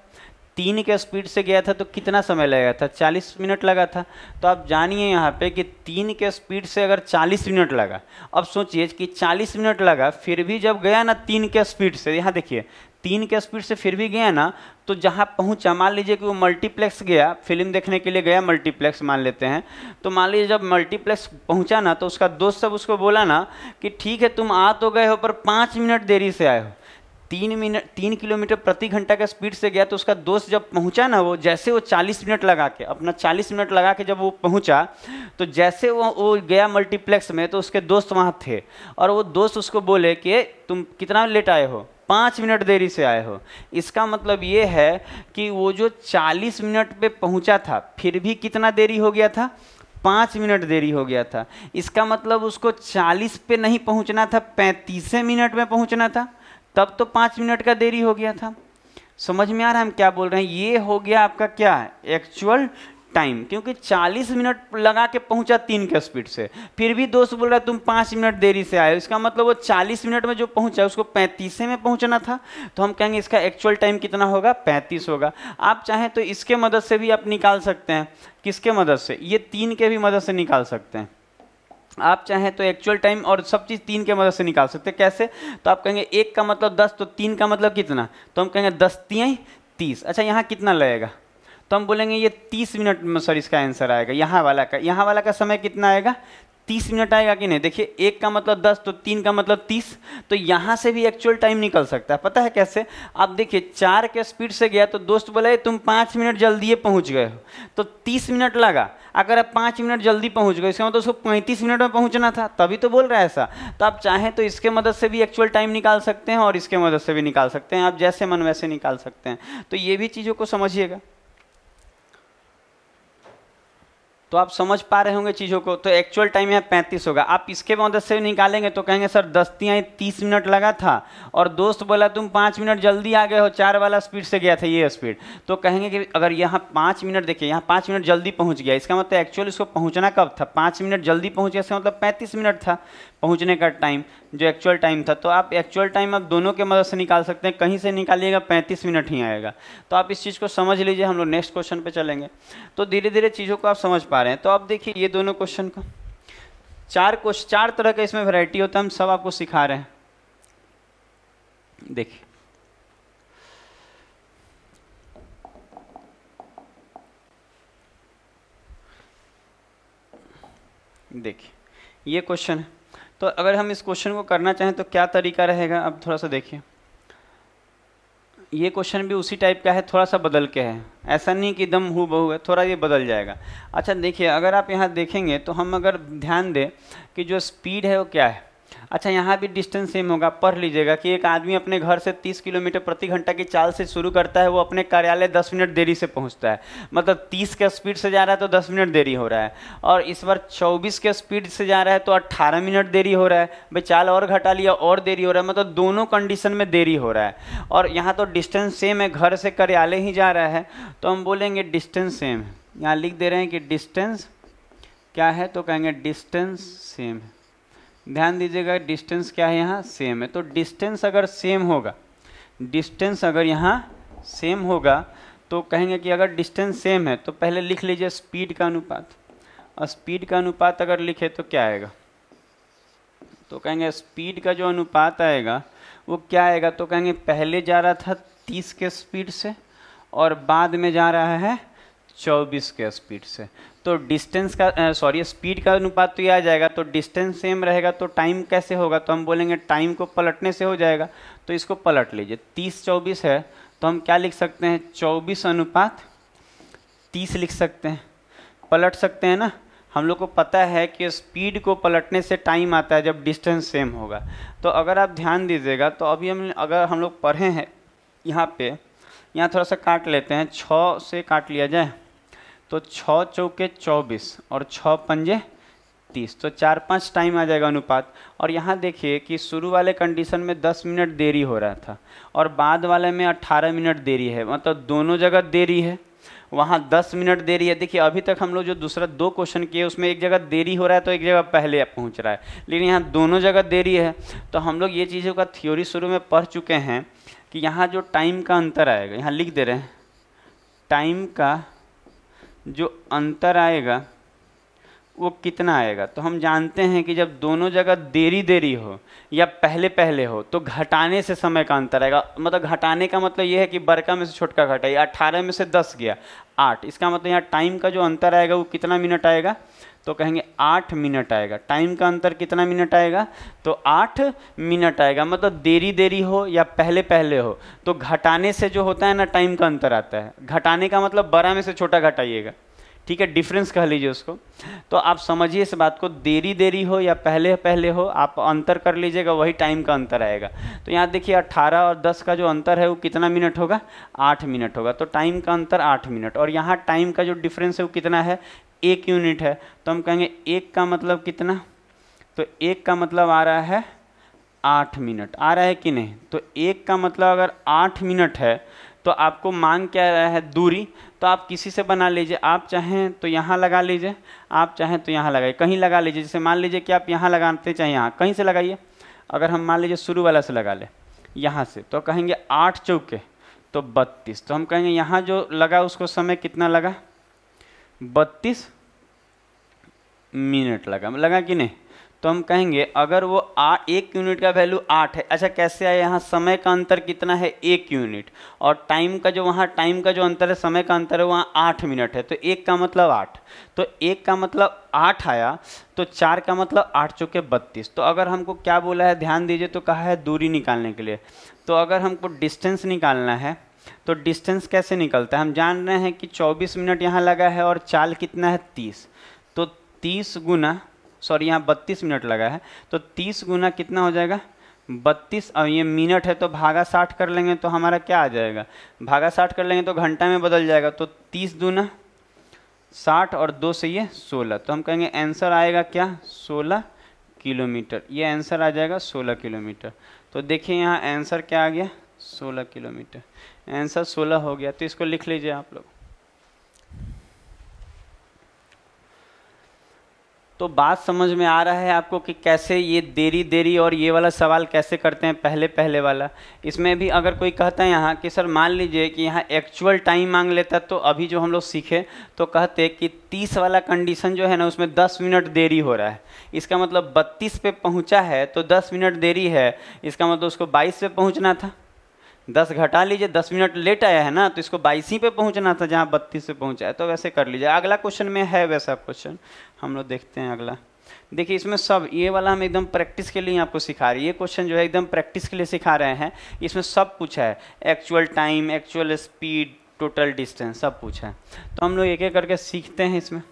S1: तीन के स्पीड से गया था तो कितना समय लगा था 40 मिनट लगा था तो आप जानिए यहाँ पे कि तीन के स्पीड से अगर 40 मिनट लगा अब सोचिए कि 40 मिनट लगा फिर भी जब गया ना तीन के स्पीड से यहाँ देखिए तीन के स्पीड से फिर भी गया ना तो जहाँ पहुँचा मान लीजिए कि वो मल्टीप्लेक्स गया फिल्म देखने के लिए गया मल्टीप्लेक्स मान लेते हैं तो मान लीजिए जब मल्टीप्लेक्स पहुँचा ना तो उसका दोस्त सब उसको बोला ना कि ठीक है तुम आ तो गए हो पर पाँच मिनट देरी से आए हो तीन मिनट तीन किलोमीटर प्रति घंटा का स्पीड से गया तो उसका दोस्त जब पहुंचा ना वो जैसे वो चालीस मिनट लगा के अपना चालीस मिनट लगा के जब वो पहुंचा तो जैसे वो वो गया मल्टीप्लेक्स में तो उसके दोस्त वहाँ थे और वो दोस्त उसको बोले कि तुम कितना लेट आए हो पाँच मिनट देरी से आए हो इसका मतलब ये है कि वो जो चालीस मिनट पे पहुंचा था फिर भी कितना देरी हो गया था पाँच मिनट देरी हो गया था इसका मतलब उसको चालीस पे नहीं पहुंचना था पैंतीसें मिनट में पहुंचना था तब तो पाँच मिनट का देरी हो गया था समझ में आ रहा है हम क्या बोल रहे हैं ये हो गया आपका क्या एक्चुअल टाइम क्योंकि 40 मिनट लगा के पहुंचा तीन के स्पीड से फिर भी दोस्त बोल रहा है तुम पाँच मिनट देरी से आए इसका मतलब वो 40 मिनट में जो पहुंचा उसको पैंतीसे में पहुंचना था तो हम कहेंगे इसका एक्चुअल टाइम कितना होगा पैंतीस होगा आप चाहें तो इसके मदद से भी आप निकाल सकते हैं किसके मदद से ये तीन के भी मदद से निकाल सकते हैं आप चाहें तो एक्चुअल टाइम और सब चीज़ तीन के मदद से निकाल सकते हैं कैसे तो आप कहेंगे एक का मतलब दस तो तीन का मतलब कितना तो हम कहेंगे दस तीन तीस अच्छा यहाँ कितना लगेगा तो हम बोलेंगे ये तीस मिनट में सर इसका आंसर आएगा यहाँ वाला का यहाँ वाला का समय कितना आएगा तीस मिनट आएगा कि नहीं देखिए एक का मतलब दस तो तीन का मतलब तीस तो यहाँ से भी एक्चुअल टाइम निकल सकता है पता है कैसे आप देखिए चार के स्पीड से गया तो दोस्त बोले तुम पाँच मिनट जल्दी पहुँच गए हो तो तीस मिनट लगा अगर आप पाँच मिनट जल्दी पहुँच गए इसका मतलब उसको पैंतीस मिनट में पहुँचना था तभी तो बोल रहा है ऐसा तो आप चाहें तो इसके मदद से भी एक्चुअल टाइम निकाल सकते हैं और इसके मदद से भी निकाल सकते हैं आप जैसे मन वैसे निकाल सकते हैं तो ये भी चीज़ों को समझिएगा तो आप समझ पा रहे होंगे चीज़ों को तो एक्चुअल टाइम यहाँ पैंतीस होगा आप इसके मदद से निकालेंगे तो कहेंगे सर दस्तियाँ तीस मिनट लगा था और दोस्त बोला तुम पाँच मिनट जल्दी आ गए हो चार वाला स्पीड से गया था ये स्पीड तो कहेंगे कि अगर यहाँ पाँच मिनट देखिए यहाँ पाँच मिनट जल्दी पहुँच गया इसका मतलब एक्चुअल इसको पहुँचना कब था पाँच मिनट जल्दी पहुँच गया इसका मतलब पैंतीस मिनट था पहुँचने का टाइम जो एक्चुअल टाइम था तो आप एक्चुअल टाइम आप दोनों के मदद से निकाल सकते हैं कहीं से निकालिएगा पैंतीस मिनट ही आएगा तो आप इस चीज़ को समझ लीजिए हम लोग नेक्स्ट क्वेश्चन पर चलेंगे तो धीरे धीरे चीज़ों को आप समझ पा रहे हैं तो आप देखिए ये दोनों क्वेश्चन का चार क्वेश्चन चार तरह का इसमें वेराइटी होता है हम सब आपको सिखा रहे हैं देखिए देखिए ये क्वेश्चन है तो अगर हम इस क्वेश्चन को करना चाहें तो क्या तरीका रहेगा अब थोड़ा सा देखिए ये क्वेश्चन भी उसी टाइप का है थोड़ा सा बदल के है ऐसा नहीं कि दम हु बहू है थोड़ा ये बदल जाएगा अच्छा देखिए अगर आप यहाँ देखेंगे तो हम अगर ध्यान दें कि जो स्पीड है वो क्या है अच्छा यहाँ भी डिस्टेंस सेम होगा पढ़ लीजिएगा कि एक आदमी अपने घर से 30 किलोमीटर प्रति घंटा की चाल से शुरू करता है वो अपने कार्यालय 10 मिनट देरी से पहुँचता है मतलब 30 के स्पीड से जा रहा है तो 10 मिनट देरी हो रहा है और इस बार 24 के स्पीड से जा रहा है तो 18 मिनट देरी हो रहा है भाई चाल और घटा लिया और देरी हो रहा है मतलब दोनों कंडीशन में देरी हो रहा है और यहाँ तो डिस्टेंस सेम है घर से कार्यालय ही जा रहा है तो हम बोलेंगे डिस्टेंस सेम है यहाँ लिख दे रहे हैं कि डिस्टेंस क्या है तो कहेंगे डिस्टेंस सेम है ध्यान दीजिएगा डिस्टेंस क्या है यहाँ सेम है तो डिस्टेंस अगर सेम होगा डिस्टेंस अगर यहाँ सेम होगा तो कहेंगे कि अगर डिस्टेंस सेम है तो पहले लिख लीजिए स्पीड का अनुपात और स्पीड का अनुपात अगर लिखे तो क्या आएगा तो कहेंगे स्पीड का जो अनुपात आएगा वो क्या आएगा तो कहेंगे पहले जा रहा था तीस के स्पीड से और बाद में जा रहा है चौबीस के स्पीड से तो डिस्टेंस का सॉरी स्पीड का अनुपात तो ये आ जाएगा तो डिस्टेंस सेम रहेगा तो टाइम कैसे होगा तो हम बोलेंगे टाइम को पलटने से हो जाएगा तो इसको पलट लीजिए तीस चौबीस है तो हम क्या लिख सकते हैं चौबीस अनुपात तीस लिख सकते हैं पलट सकते हैं ना हम लोग को पता है कि स्पीड को पलटने से टाइम आता है जब डिस्टेंस सेम होगा तो अगर आप ध्यान दीजिएगा तो अभी हम अगर हम लोग पढ़े हैं यहाँ पे यहाँ थोड़ा सा काट लेते हैं छः से काट लिया जाए तो छः चौके चौबीस और छः पंजे तीस तो चार पाँच टाइम आ जाएगा अनुपात और यहाँ देखिए कि शुरू वाले कंडीशन में दस मिनट देरी हो रहा था और बाद वाले में अट्ठारह मिनट देरी है मतलब दोनों जगह देरी है वहाँ दस मिनट देरी है देखिए अभी तक हम लोग जो दूसरा दो क्वेश्चन किए उसमें एक जगह देरी हो रहा है तो एक जगह पहले पहुँच रहा है लेकिन यहाँ दोनों जगह देरी है तो हम लोग ये चीज़ों का थ्योरी शुरू में पढ़ चुके हैं कि यहाँ जो टाइम का अंतर आएगा यहाँ लिख दे रहे हैं टाइम का जो अंतर आएगा वो कितना आएगा तो हम जानते हैं कि जब दोनों जगह देरी देरी हो या पहले पहले हो तो घटाने से समय का अंतर आएगा मतलब घटाने का मतलब ये है कि बरका में से छोटका घटा या अट्ठारह में से दस गया आठ इसका मतलब यहाँ टाइम का जो अंतर आएगा वो कितना मिनट आएगा तो कहेंगे आठ मिनट आएगा टाइम का अंतर कितना मिनट आएगा तो आठ मिनट आएगा मतलब देरी देरी हो या पहले पहले हो तो घटाने से जो होता है ना टाइम का अंतर आता है घटाने का मतलब बड़ा में से छोटा घटाइएगा ठीक है डिफरेंस कह लीजिए उसको तो आप समझिए इस बात को देरी देरी हो या पहले पहले हो आप अंतर कर लीजिएगा वही टाइम का अंतर आएगा तो यहाँ देखिए 18 और 10 का जो अंतर है वो कितना मिनट होगा 8 मिनट होगा तो टाइम का अंतर 8 मिनट और यहाँ टाइम का जो डिफरेंस है वो कितना है एक यूनिट है तो हम कहेंगे एक का मतलब कितना तो एक का मतलब आ रहा है आठ मिनट आ रहा है कि नहीं तो एक का मतलब अगर आठ मिनट है तो आपको मांग क्या रहा है दूरी तो आप किसी से बना लीजिए आप चाहें तो यहाँ लगा लीजिए आप चाहें तो यहाँ लगाइए कहीं लगा लीजिए जैसे मान लीजिए कि आप यहाँ लगाते चाहे यहाँ कहीं से लगाइए अगर हम मान लीजिए शुरू वाला से लगा लें यहाँ से तो कहेंगे आठ चौके तो बत्तीस तो हम कहेंगे यहाँ जो लगा उसको समय कितना लगा बत्तीस मिनट लगा लगा कि नहीं तो हम कहेंगे अगर वो आ एक यूनिट का वैल्यू आठ है अच्छा कैसे आया यहाँ समय का अंतर कितना है एक यूनिट और टाइम का जो वहाँ टाइम का जो अंतर है समय का अंतर है वहाँ आठ मिनट है तो एक का मतलब आठ तो एक का मतलब आठ आया तो चार का मतलब आठ चौके बत्तीस तो अगर हमको क्या बोला है ध्यान दीजिए तो कहा है दूरी निकालने के लिए तो अगर हमको डिस्टेंस निकालना है तो डिस्टेंस कैसे निकलता है हम जान रहे हैं कि चौबीस मिनट यहाँ लगा है और चाल कितना है तीस तो तीस गुना सॉरी यहाँ बत्तीस मिनट लगा है तो तीस गुना कितना हो जाएगा बत्तीस और ये मिनट है तो भागा साठ कर लेंगे तो हमारा क्या आ जाएगा भागा साठ कर लेंगे तो घंटा में बदल जाएगा तो तीस दूना साठ और दो से ये सोलह तो हम कहेंगे आंसर आएगा क्या सोलह किलोमीटर ये आंसर आ जाएगा सोलह किलोमीटर तो देखिए यहाँ आंसर क्या आ गया सोलह किलोमीटर आंसर सोलह हो गया तो इसको लिख लीजिए आप लोग तो बात समझ में आ रहा है आपको कि कैसे ये देरी देरी और ये वाला सवाल कैसे करते हैं पहले पहले वाला इसमें भी अगर कोई कहता है यहाँ कि सर मान लीजिए कि यहाँ एक्चुअल टाइम मांग लेता तो अभी जो हम लोग सीखे तो कहते कि तीस वाला कंडीशन जो है ना उसमें दस मिनट देरी हो रहा है इसका मतलब बत्तीस पे पहुँचा है तो दस मिनट देरी है इसका मतलब उसको बाईस पे पहुँचना था दस घटा लीजिए दस मिनट लेट आया है ना तो इसको बाईस ही पे पहुंचना था जहाँ बत्तीस से पहुंचा है तो वैसे कर लीजिए अगला क्वेश्चन में है वैसा क्वेश्चन हम लोग देखते हैं अगला देखिए इसमें सब ये वाला हम एकदम प्रैक्टिस के लिए आपको सिखा रहे हैं ये क्वेश्चन जो है एकदम प्रैक्टिस के लिए सिखा रहे हैं इसमें सब कुछ है actual time actual speed total distance सब कुछ है तो हम लोग एक एक करके सीखते हैं इसमें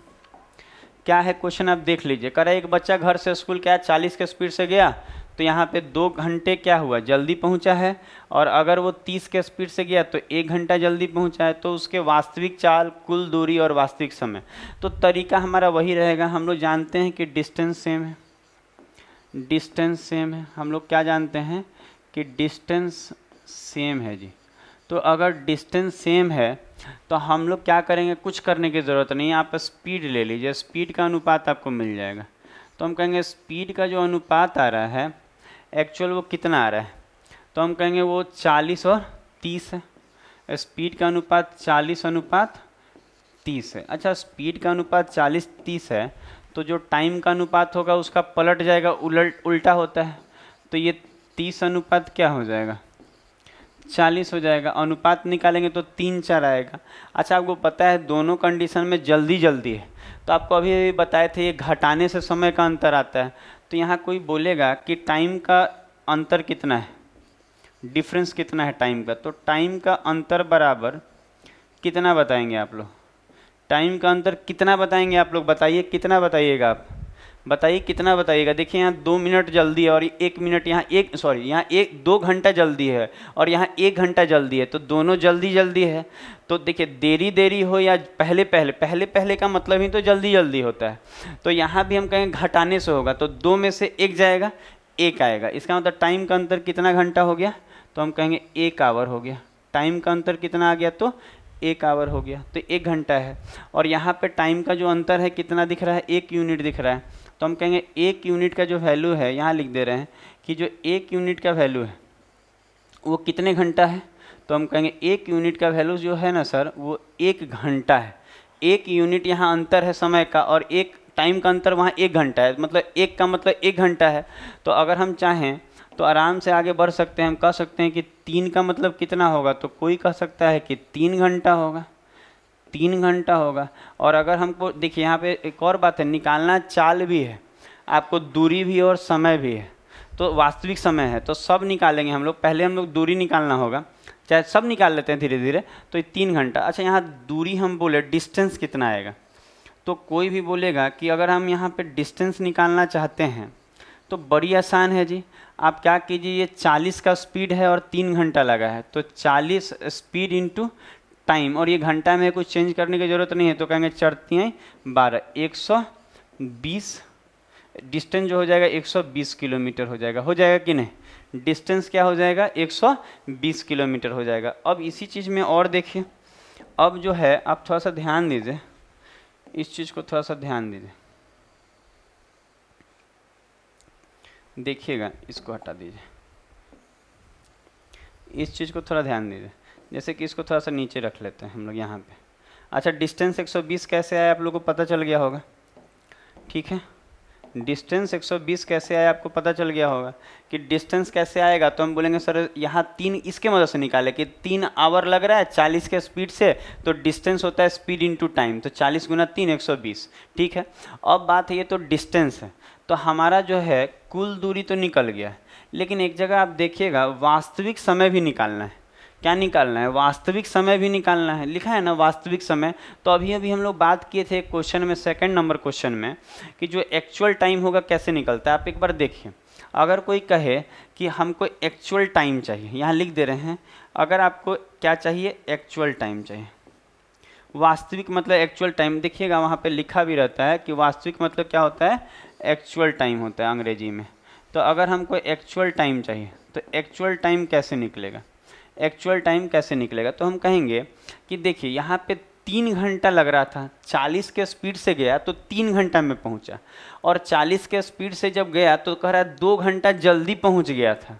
S1: क्या है क्वेश्चन आप देख लीजिए करे एक बच्चा घर से स्कूल क्या चालीस के स्पीड से गया तो यहाँ पे दो घंटे क्या हुआ जल्दी पहुँचा है और अगर वो तीस के स्पीड से गया तो एक घंटा जल्दी पहुँचा है तो उसके वास्तविक चाल कुल दूरी और वास्तविक समय तो तरीका हमारा वही रहेगा हम लोग जानते हैं कि डिस्टेंस सेम है डिस्टेंस सेम है हम लोग क्या जानते हैं कि डिस्टेंस सेम है जी तो अगर डिस्टेंस सेम है तो हम लोग क्या करेंगे कुछ करने की ज़रूरत नहीं आप स्पीड ले लीजिए स्पीड का अनुपात आपको मिल जाएगा तो हम कहेंगे स्पीड का जो अनुपात आ रहा है एक्चुअल वो कितना आ रहा है तो हम कहेंगे वो चालीस और तीस है स्पीड का अनुपात चालीस अनुपात तीस है अच्छा स्पीड का अनुपात चालीस तीस है तो जो टाइम का अनुपात होगा उसका पलट जाएगा उलट उल्टा होता है तो ये तीस अनुपात क्या हो जाएगा चालीस हो जाएगा अनुपात निकालेंगे तो तीन चार आएगा अच्छा आपको पता है दोनों कंडीशन में जल्दी जल्दी है तो आपको अभी बताए थे ये घटाने से समय का अंतर आता है तो यहाँ कोई बोलेगा कि टाइम का अंतर कितना है डिफरेंस कितना है टाइम का तो टाइम का अंतर बराबर कितना बताएंगे आप लोग टाइम का अंतर कितना बताएंगे आप लोग बताइए कितना बताइएगा आप बताइए कितना बताइएगा देखिए यहाँ दो मिनट जल्दी है और एक मिनट यहाँ एक सॉरी यहाँ एक दो घंटा जल्दी है और यहाँ एक घंटा जल्दी है तो दोनों जल्दी जल्दी है तो देखिए देरी देरी हो या पहले पहले पहले पहले का मतलब ही तो जल्दी जल्दी होता है तो यहाँ भी हम कहें घटाने से होगा तो दो में से एक जाएगा एक आएगा इसका मतलब टाइम का अंतर कितना घंटा हो गया तो हम कहेंगे एक आवर हो गया टाइम का अंतर कितना आ गया तो एक आवर हो गया तो एक घंटा है और यहाँ पे टाइम का जो अंतर है कितना दिख रहा है एक यूनिट दिख रहा है तो हम कहेंगे एक यूनिट का जो वैल्यू है यहाँ लिख दे रहे हैं कि जो एक यूनिट का वैल्यू है वो कितने घंटा है तो हम कहेंगे एक यूनिट का वैल्यू जो है ना सर वो एक घंटा है एक यूनिट यहाँ अंतर है समय का और एक टाइम का अंतर वहाँ एक घंटा है मतलब एक का मतलब एक घंटा है तो अगर हम चाहें तो आराम से आगे बढ़ सकते हैं हम कह सकते हैं कि तीन का मतलब कितना होगा तो कोई कह सकता है कि तीन घंटा होगा तीन घंटा होगा और अगर हमको देखिए यहाँ पे एक और बात है निकालना चाल भी है आपको दूरी भी और समय भी है तो वास्तविक समय है तो सब निकालेंगे हम लोग पहले हम लोग दूरी निकालना होगा चाहे सब निकाल लेते हैं धीरे धीरे तो ये तीन घंटा अच्छा यहाँ दूरी हम बोले डिस्टेंस कितना आएगा तो कोई भी बोलेगा कि अगर हम यहाँ पे डिस्टेंस निकालना चाहते हैं तो बड़ी आसान है जी आप क्या कीजिए ये 40 का स्पीड है और तीन घंटा लगा है तो 40 स्पीड इंटू टाइम और ये घंटा में कुछ चेंज करने की ज़रूरत नहीं है तो कहेंगे चढ़ती हैं बारह एक सौ बीस डिस्टेंस जो हो जाएगा 120 किलोमीटर हो जाएगा हो जाएगा कि नहीं डिस्टेंस क्या हो जाएगा 120 किलोमीटर हो जाएगा अब इसी चीज़ में और देखिए अब जो है आप थोड़ा सा ध्यान दीजिए इस चीज़ को थोड़ा सा ध्यान दीजिए देखिएगा इसको हटा दीजिए इस चीज़ को थोड़ा ध्यान दीजिए जैसे कि इसको थोड़ा सा नीचे रख लेते हैं हम लोग यहाँ पे अच्छा डिस्टेंस 120 कैसे आया आप लोगों को पता चल गया होगा ठीक है डिस्टेंस 120 कैसे आया आपको पता चल गया होगा कि डिस्टेंस कैसे आएगा तो हम बोलेंगे सर यहाँ तीन इसके मदद से निकाले कि तीन आवर लग रहा है चालीस के स्पीड से तो डिस्टेंस होता है स्पीड इन टाइम तो चालीस गुना तीन एक ठीक है अब बात है ये तो डिस्टेंस है तो हमारा जो है कुल दूरी तो निकल गया है लेकिन एक जगह आप देखिएगा वास्तविक समय भी निकालना है क्या निकालना है वास्तविक समय भी निकालना है लिखा है ना वास्तविक समय तो अभी अभी हम लोग बात किए थे क्वेश्चन में सेकंड नंबर क्वेश्चन में कि जो एक्चुअल टाइम होगा कैसे निकलता है आप एक बार देखिए अगर कोई कहे कि हमको एक्चुअल टाइम चाहिए यहाँ लिख दे रहे हैं अगर आपको क्या चाहिए एक्चुअल टाइम चाहिए वास्तविक मतलब एक्चुअल टाइम देखिएगा वहाँ पर लिखा भी रहता है कि वास्तविक मतलब क्या होता है एक्चुअल टाइम होता है अंग्रेजी में तो अगर हमको एक्चुअल टाइम चाहिए तो एक्चुअल टाइम कैसे निकलेगा एक्चुअल टाइम कैसे निकलेगा तो हम कहेंगे कि देखिए यहाँ पे तीन घंटा लग रहा था 40 के स्पीड से गया तो तीन घंटा में पहुँचा और 40 के स्पीड से जब गया तो कह रहा है दो घंटा जल्दी पहुँच गया था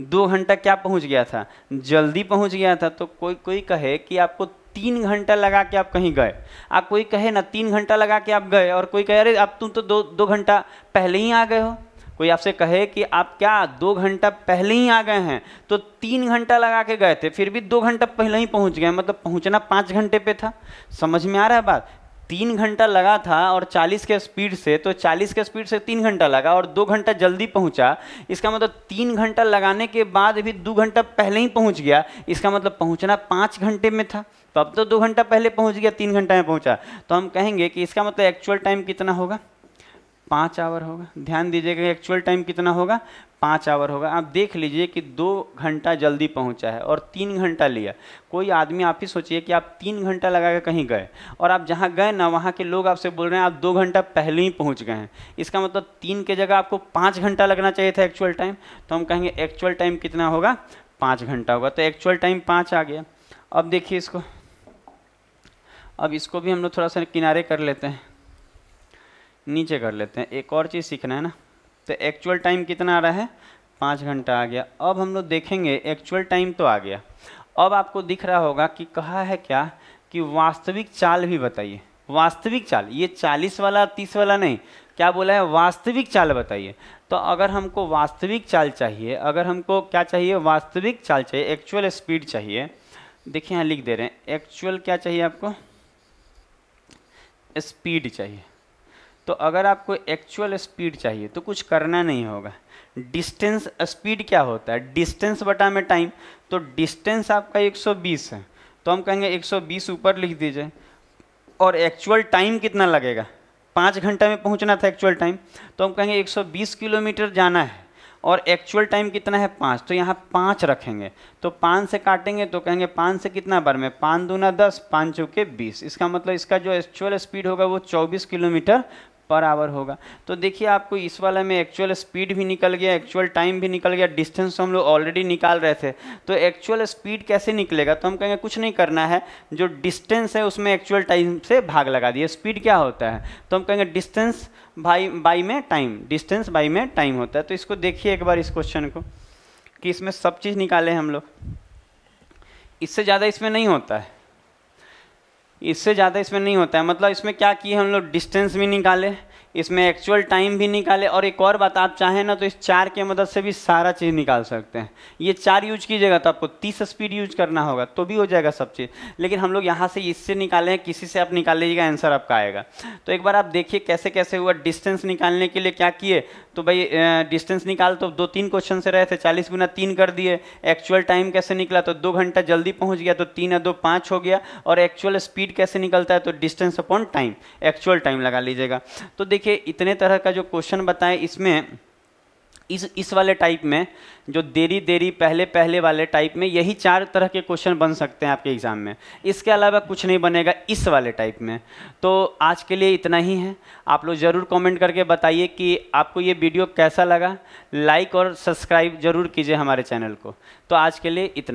S1: दो घंटा क्या पहुँच गया था जल्दी पहुँच गया था तो कोई कोई कहे कि आपको तीन घंटा लगा के आप कहीं गए आप कोई कहे ना तीन घंटा लगा के आप गए और कोई कहे अरे आप तुम तो दो दो घंटा पहले ही आ गए हो कोई आपसे कहे कि आप क्या दो घंटा पहले ही आ गए हैं तो तीन घंटा लगा के गए थे फिर भी दो घंटा पहले ही पहुंच गए मतलब पहुंचना पाँच घंटे पे था समझ में आ रहा है बात तीन घंटा लगा था और 40 के स्पीड से तो 40 के स्पीड से तीन घंटा लगा और दो घंटा जल्दी पहुंचा इसका मतलब तीन घंटा लगाने के बाद भी दो घंटा पहले ही पहुंच गया इसका मतलब पहुंचना पाँच घंटे में था तो अब तो दो घंटा पहले पहुंच गया तीन घंटा में पहुंचा तो हम कहेंगे कि इसका मतलब एक्चुअल टाइम कितना होगा पाँच आवर होगा ध्यान दीजिएगा एक्चुअल टाइम कितना होगा पाँच आवर होगा आप देख लीजिए कि दो घंटा जल्दी पहुंचा है और तीन घंटा लिया कोई आदमी आप ही सोचिए कि आप तीन घंटा लगा के कहीं गए और आप जहां गए ना वहां के लोग आपसे बोल रहे हैं आप दो घंटा पहले ही पहुंच गए हैं इसका मतलब तीन के जगह आपको पाँच घंटा लगना चाहिए था एक्चुअल टाइम तो हम कहेंगे एक्चुअल टाइम कितना होगा पाँच घंटा होगा तो एक्चुअल टाइम पाँच आ गया अब देखिए इसको अब इसको भी हम लोग थोड़ा सा किनारे कर लेते हैं नीचे कर लेते हैं एक और चीज़ सीखना है ना तो एक्चुअल टाइम कितना आ रहा है पाँच घंटा आ गया अब हम लोग देखेंगे एक्चुअल टाइम तो आ गया अब आपको दिख रहा होगा कि कहा है क्या कि वास्तविक चाल भी बताइए वास्तविक चाल ये चालीस वाला तीस वाला नहीं क्या बोला है वास्तविक चाल बताइए तो अगर हमको वास्तविक चाल चाहिए अगर हमको क्या चाहिए वास्तविक चाल चाहिए एक्चुअल स्पीड चाहिए देखिए यहाँ लिख दे रहे हैं एक्चुअल क्या चाहिए आपको स्पीड चाहिए तो अगर आपको एक्चुअल स्पीड चाहिए तो कुछ करना नहीं होगा डिस्टेंस स्पीड क्या होता है डिस्टेंस बटा में टाइम तो डिस्टेंस आपका 120 है तो हम कहेंगे 120 ऊपर लिख दीजिए और एक्चुअल टाइम कितना लगेगा पाँच घंटे में पहुंचना था एक्चुअल टाइम तो हम कहेंगे 120 किलोमीटर जाना है और एक्चुअल टाइम कितना है पाँच तो यहाँ पाँच रखेंगे तो पाँच से काटेंगे तो कहेंगे पाँच से कितना बार में पाँच दूना दस पाँच चौके बीस इसका मतलब इसका जो एक्चुअल स्पीड होगा वो चौबीस किलोमीटर पर आवर होगा तो देखिए आपको इस वाला में एक्चुअल स्पीड भी निकल गया एक्चुअल टाइम भी निकल गया डिस्टेंस हम लोग ऑलरेडी निकाल रहे थे तो एक्चुअल स्पीड कैसे निकलेगा तो हम कहेंगे कुछ नहीं करना है जो डिस्टेंस है उसमें एक्चुअल टाइम से भाग लगा दिए स्पीड क्या होता है तो हम कहेंगे डिस्टेंस भाई बाई में टाइम डिस्टेंस बाई में टाइम होता है तो इसको देखिए एक बार इस क्वेश्चन को कि इसमें सब चीज़ निकाले हम लोग इससे ज़्यादा इसमें नहीं होता है इससे ज़्यादा इसमें नहीं होता है मतलब इसमें क्या किए हम लोग डिस्टेंस भी निकाले इसमें एक्चुअल टाइम भी निकाले और एक और बात आप चाहें ना तो इस चार के मदद से भी सारा चीज़ निकाल सकते हैं ये चार यूज कीजिएगा तो आपको तीस स्पीड यूज करना होगा तो भी हो जाएगा सब चीज़ लेकिन हम लोग यहाँ से इससे निकाले हैं किसी से आप निकाल लीजिएगा आंसर आपका आएगा तो एक बार आप देखिए कैसे कैसे हुआ डिस्टेंस निकालने के लिए क्या किए तो भाई डिस्टेंस निकाल तो दो तीन क्वेश्चन से रहे थे चालीस गुना तीन कर दिए एक्चुअल टाइम कैसे निकला तो दो घंटा जल्दी पहुँच गया तो तीन या दो पाँच हो गया और एक्चुअल स्पीड कैसे निकलता है तो distance upon time actual time लगा लीजिएगा तो देखिए देखिए इतने तरह का जो क्वेश्चन बताएं इसमें इस इस वाले टाइप में जो देरी देरी पहले पहले वाले टाइप में यही चार तरह के क्वेश्चन बन सकते हैं आपके एग्ज़ाम में इसके अलावा कुछ नहीं बनेगा इस वाले टाइप में तो आज के लिए इतना ही है आप लोग ज़रूर कमेंट करके बताइए कि आपको ये वीडियो कैसा लगा लाइक और सब्सक्राइब ज़रूर कीजिए हमारे चैनल को तो आज के लिए इतना ही